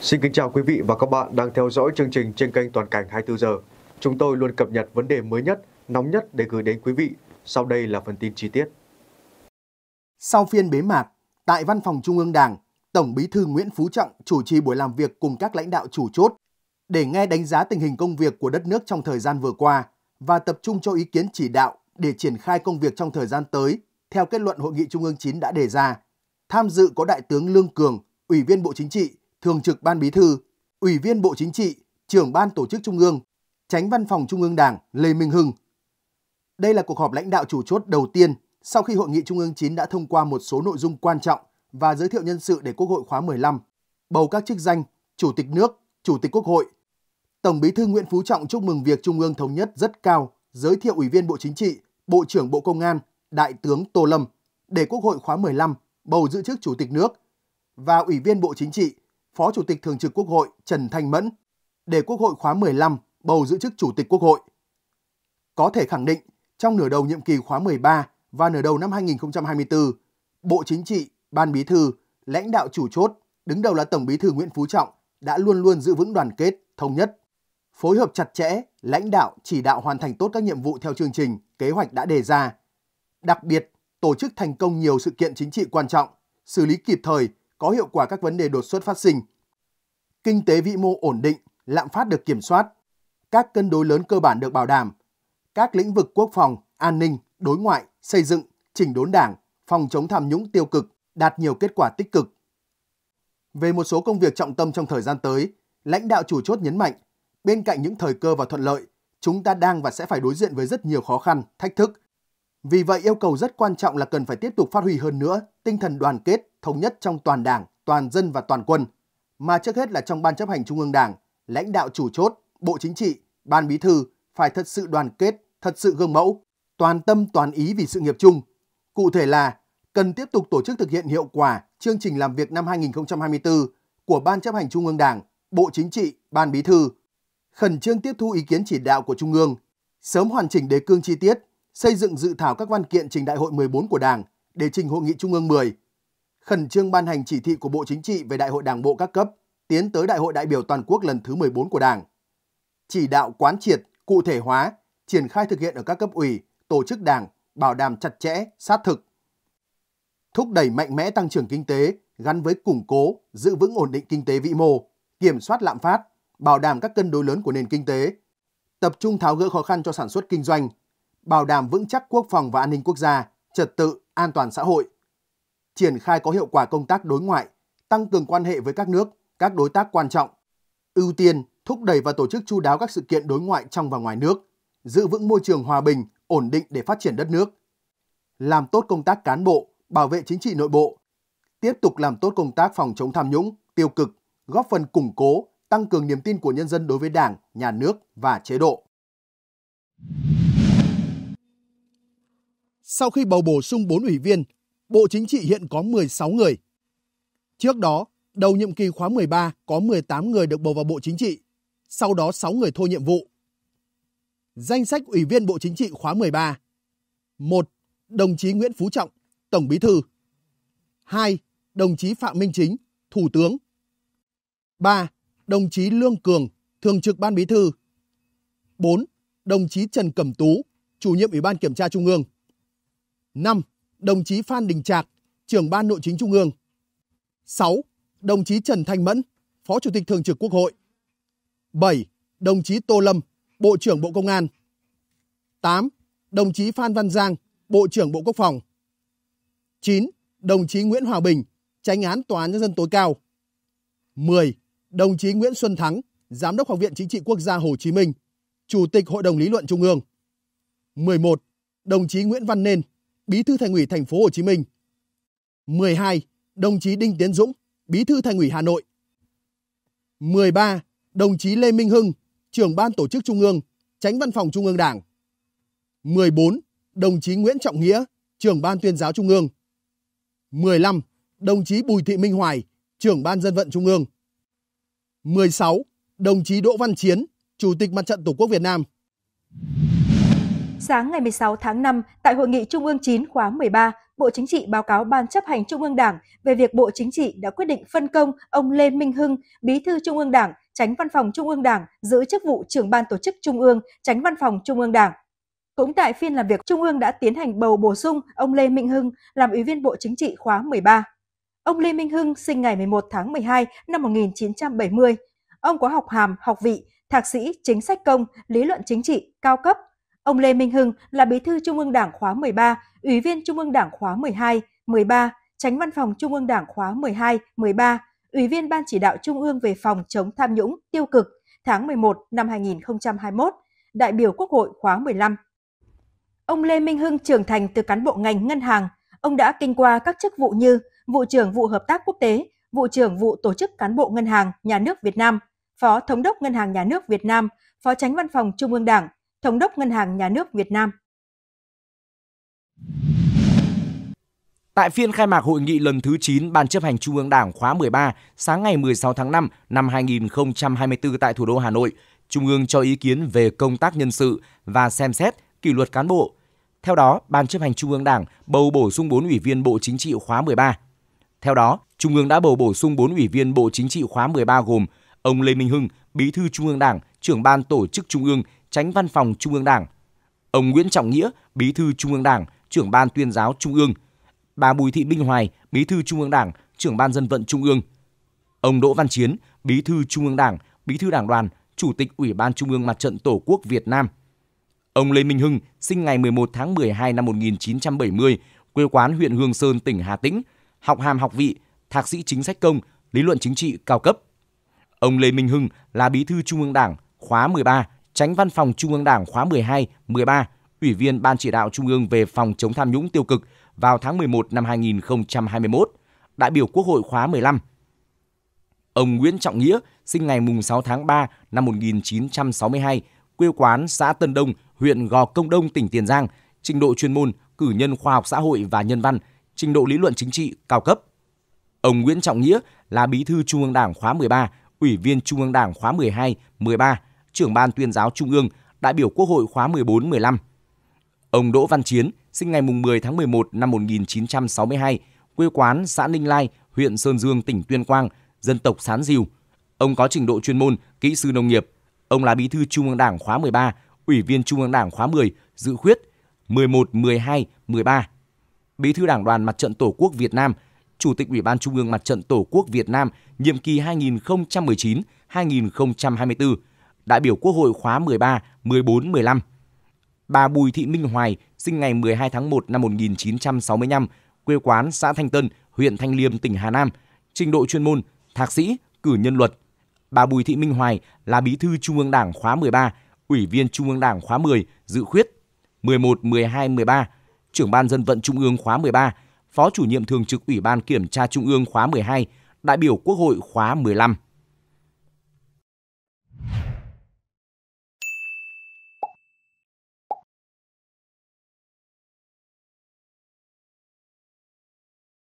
Xin kính chào quý vị và các bạn đang theo dõi chương trình trên kênh Toàn cảnh 24 giờ. Chúng tôi luôn cập nhật vấn đề mới nhất, nóng nhất để gửi đến quý vị. Sau đây là phần tin chi tiết. Sau phiên bế mạc, tại Văn phòng Trung ương Đảng, Tổng Bí thư Nguyễn Phú Trọng chủ trì buổi làm việc cùng các lãnh đạo chủ chốt để nghe đánh giá tình hình công việc của đất nước trong thời gian vừa qua và tập trung cho ý kiến chỉ đạo để triển khai công việc trong thời gian tới theo kết luận Hội nghị Trung ương 9 đã đề ra. Tham dự có Đại tướng Lương Cường, Ủy viên Bộ Chính trị, Thường trực Ban Bí thư, Ủy viên Bộ Chính trị, Trưởng Ban Tổ chức Trung ương, Tránh Văn phòng Trung ương Đảng Lê Minh Hưng. Đây là cuộc họp lãnh đạo chủ chốt đầu tiên sau khi Hội nghị Trung ương 9 đã thông qua một số nội dung quan trọng và giới thiệu nhân sự để Quốc hội khóa 15, bầu các chức danh Chủ tịch nước, Chủ tịch Quốc hội. Tổng Bí thư Nguyễn Phú Trọng chúc mừng việc Trung ương thống nhất rất cao, giới thiệu Ủy viên Bộ Chính trị, Bộ trưởng Bộ Công an, Đại tướng Tô Lâm để Quốc hội khóa 15 bầu giữ chức Chủ tịch nước và Ủy viên Bộ Chính trị, Phó Chủ tịch Thường trực Quốc hội Trần Thanh Mẫn để Quốc hội khóa 15 bầu giữ chức Chủ tịch Quốc hội. Có thể khẳng định, trong nửa đầu nhiệm kỳ khóa 13 và nửa đầu năm 2024, Bộ Chính trị, Ban Bí thư, lãnh đạo chủ chốt, đứng đầu là Tổng Bí thư Nguyễn Phú Trọng đã luôn luôn giữ vững đoàn kết, thống nhất, phối hợp chặt chẽ, lãnh đạo chỉ đạo hoàn thành tốt các nhiệm vụ theo chương trình, kế hoạch đã đề ra. Đặc biệt, tổ chức thành công nhiều sự kiện chính trị quan trọng, xử lý kịp thời, có hiệu quả các vấn đề đột xuất phát sinh, kinh tế vĩ mô ổn định, lạm phát được kiểm soát, các cân đối lớn cơ bản được bảo đảm, các lĩnh vực quốc phòng, an ninh, đối ngoại, xây dựng, chỉnh đốn đảng, phòng chống tham nhũng tiêu cực đạt nhiều kết quả tích cực. Về một số công việc trọng tâm trong thời gian tới, lãnh đạo chủ chốt nhấn mạnh, bên cạnh những thời cơ và thuận lợi, chúng ta đang và sẽ phải đối diện với rất nhiều khó khăn, thách thức. Vì vậy yêu cầu rất quan trọng là cần phải tiếp tục phát huy hơn nữa tinh thần đoàn kết, thống nhất trong toàn đảng, toàn dân và toàn quân – mà trước hết là trong Ban chấp hành Trung ương Đảng, lãnh đạo chủ chốt, Bộ Chính trị, Ban Bí thư phải thật sự đoàn kết, thật sự gương mẫu, toàn tâm toàn ý vì sự nghiệp chung. Cụ thể là cần tiếp tục tổ chức thực hiện hiệu quả chương trình làm việc năm 2024 của Ban chấp hành Trung ương Đảng, Bộ Chính trị, Ban Bí thư, khẩn trương tiếp thu ý kiến chỉ đạo của Trung ương, sớm hoàn chỉnh đề cương chi tiết, xây dựng dự thảo các văn kiện trình đại hội 14 của Đảng để trình hội nghị Trung ương 10 khẩn trương ban hành chỉ thị của Bộ Chính trị về Đại hội Đảng bộ các cấp, tiến tới Đại hội đại biểu toàn quốc lần thứ 14 của Đảng. Chỉ đạo quán triệt, cụ thể hóa, triển khai thực hiện ở các cấp ủy, tổ chức Đảng, bảo đảm chặt chẽ, sát thực. Thúc đẩy mạnh mẽ tăng trưởng kinh tế gắn với củng cố, giữ vững ổn định kinh tế vĩ mô, kiểm soát lạm phát, bảo đảm các cân đối lớn của nền kinh tế, tập trung tháo gỡ khó khăn cho sản xuất kinh doanh, bảo đảm vững chắc quốc phòng và an ninh quốc gia, trật tự, an toàn xã hội, triển khai có hiệu quả công tác đối ngoại, tăng cường quan hệ với các nước, các đối tác quan trọng, ưu tiên thúc đẩy và tổ chức chu đáo các sự kiện đối ngoại trong và ngoài nước, giữ vững môi trường hòa bình, ổn định để phát triển đất nước, làm tốt công tác cán bộ, bảo vệ chính trị nội bộ, tiếp tục làm tốt công tác phòng chống tham nhũng, tiêu cực, góp phần củng cố, tăng cường niềm tin của nhân dân đối với Đảng, nhà nước và chế độ. Sau khi bầu bổ sung 4 ủy viên, Bộ Chính trị hiện có 16 người. Trước đó, đầu nhiệm kỳ khóa 13 có 18 người được bầu vào Bộ Chính trị, sau đó 6 người thôi nhiệm vụ. Danh sách Ủy viên Bộ Chính trị khóa 13 1. Đồng chí Nguyễn Phú Trọng, Tổng Bí Thư 2. Đồng chí Phạm Minh Chính, Thủ tướng 3. Đồng chí Lương Cường, Thường trực Ban Bí Thư 4. Đồng chí Trần Cẩm Tú, Chủ nhiệm Ủy ban Kiểm tra Trung ương 5 đồng chí Phan Đình Trạc, trưởng ban nội chính Trung ương. 6. Đồng chí Trần Thanh Mẫn, Phó Chủ tịch Thường trực Quốc hội. 7. Đồng chí Tô Lâm, Bộ trưởng Bộ Công an. 8. Đồng chí Phan Văn Giang, Bộ trưởng Bộ Quốc phòng. 9. Đồng chí Nguyễn Hòa Bình, tránh án Tòa án Nhân dân tối cao. 10. Đồng chí Nguyễn Xuân Thắng, Giám đốc Học viện Chính trị Quốc gia Hồ Chí Minh, Chủ tịch Hội đồng Lý luận Trung ương. 11. Đồng chí Nguyễn Văn Nên, Bí thư Thành ủy Thành phố Hồ Chí Minh. 12. Đồng chí Đinh Tiến Dũng, Bí thư Thành ủy Hà Nội. 13. Đồng chí Lê Minh Hưng, trưởng ban tổ chức Trung ương, tránh văn phòng Trung ương Đảng. 14. Đồng chí Nguyễn Trọng Nghĩa, trưởng ban tuyên giáo Trung ương. 15. Đồng chí Bùi Thị Minh Hoài, trưởng ban dân vận Trung ương. 16. Đồng chí Đỗ Văn Chiến, Chủ tịch Mặt trận Tổ quốc Việt Nam. Sáng ngày 16 tháng 5, tại Hội nghị Trung ương 9 khóa 13, Bộ Chính trị báo cáo Ban chấp hành Trung ương Đảng về việc Bộ Chính trị đã quyết định phân công ông Lê Minh Hưng, Bí thư Trung ương Đảng, tránh văn phòng Trung ương Đảng, giữ chức vụ trưởng ban tổ chức Trung ương, tránh văn phòng Trung ương Đảng. Cũng tại phiên làm việc, Trung ương đã tiến hành bầu bổ sung ông Lê Minh Hưng làm Ủy viên Bộ Chính trị khóa 13. Ông Lê Minh Hưng sinh ngày 11 tháng 12 năm 1970. Ông có học hàm, học vị, thạc sĩ chính sách công, lý luận chính trị cao cấp Ông Lê Minh Hưng là Bí thư Trung ương Đảng khóa 13, Ủy viên Trung ương Đảng khóa 12, 13, Tránh Văn phòng Trung ương Đảng khóa 12, 13, Ủy viên Ban chỉ đạo Trung ương về phòng chống tham nhũng, tiêu cực tháng 11 năm 2021, đại biểu Quốc hội khóa 15. Ông Lê Minh Hưng trưởng thành từ cán bộ ngành ngân hàng, ông đã kinh qua các chức vụ như vụ trưởng vụ hợp tác quốc tế, vụ trưởng vụ tổ chức cán bộ ngân hàng nhà nước Việt Nam, phó thống đốc ngân hàng nhà nước Việt Nam, phó tránh văn phòng Trung ương Đảng, Thống đốc Ngân hàng Nhà nước Việt Nam. Tại phiên khai mạc hội nghị lần thứ 9 Ban chấp hành Trung ương Đảng khóa 13 sáng ngày 16 tháng 5 năm 2024 tại thủ đô Hà Nội, Trung ương cho ý kiến về công tác nhân sự và xem xét kỷ luật cán bộ. Theo đó, Ban chấp hành Trung ương Đảng bầu bổ sung 4 ủy viên Bộ Chính trị khóa 13. Theo đó, Trung ương đã bầu bổ sung 4 ủy viên Bộ Chính trị khóa 13 gồm ông Lê Minh Hưng, Bí thư Trung ương Đảng, trưởng ban tổ chức Trung ương Tránh Văn phòng Trung ương Đảng, ông Nguyễn Trọng Nghĩa, Bí thư Trung ương Đảng, trưởng ban tuyên giáo Trung ương, bà Bùi Thị Minh Hoài, Bí thư Trung ương Đảng, trưởng ban dân vận Trung ương, ông Đỗ Văn Chiến, Bí thư Trung ương Đảng, Bí thư Đảng đoàn, Chủ tịch Ủy ban Trung ương Mặt trận Tổ quốc Việt Nam. Ông Lê Minh Hưng, sinh ngày 11 tháng 12 năm 1970, quê quán huyện Hương Sơn, tỉnh Hà Tĩnh, học hàm học vị, thạc sĩ chính sách công, lý luận chính trị cao cấp. Ông Lê Minh Hưng là Bí thư Trung ương Đảng khóa 13, Tránh Văn phòng Trung ương Đảng khóa 12, 13, Ủy viên Ban chỉ đạo Trung ương về phòng chống tham nhũng tiêu cực vào tháng 11 năm 2021, đại biểu Quốc hội khóa 15. Ông Nguyễn Trọng Nghĩa, sinh ngày 6 tháng 3 năm 1962, quê quán xã Tân Đông, huyện Gò Công Đông, tỉnh Tiền Giang, trình độ chuyên môn, cử nhân khoa học xã hội và nhân văn, trình độ lý luận chính trị cao cấp. Ông Nguyễn Trọng Nghĩa là bí thư Trung ương Đảng khóa 13, Ủy viên Trung ương Đảng khóa 12, 13, trưởng ban tuyên giáo Trung ương, đại biểu Quốc hội khóa 14-15. Ông Đỗ Văn Chiến, sinh ngày 10 tháng 11 năm 1962, quê quán xã Ninh Lai, huyện Sơn Dương, tỉnh Tuyên Quang, dân tộc Sán Diều. Ông có trình độ chuyên môn, kỹ sư nông nghiệp. Ông là bí thư Trung ương Đảng khóa 13, Ủy viên Trung ương Đảng khóa 10, dự khuyết 11, 12, 13. Bí thư Đảng đoàn Mặt trận Tổ quốc Việt Nam, Chủ tịch Ủy ban Trung ương Mặt trận Tổ quốc Việt Nam nhiệm kỳ 2019-2024, đại biểu Quốc hội khóa 13, 14, 15. Bà Bùi Thị Minh Hoài, sinh ngày 12 tháng 1 năm 1965, quê quán xã Thanh Tân, huyện Thanh Liêm, tỉnh Hà Nam, trình độ chuyên môn, thạc sĩ, cử nhân luật. Bà Bùi Thị Minh Hoài là bí thư Trung ương Đảng khóa 13, Ủy viên Trung ương Đảng khóa 10, dự khuyết 11, 12, 13, trưởng ban dân vận Trung ương khóa 13, Phó chủ nhiệm thường trực Ủy ban Kiểm tra Trung ương khóa 12, đại biểu Quốc hội khóa 15.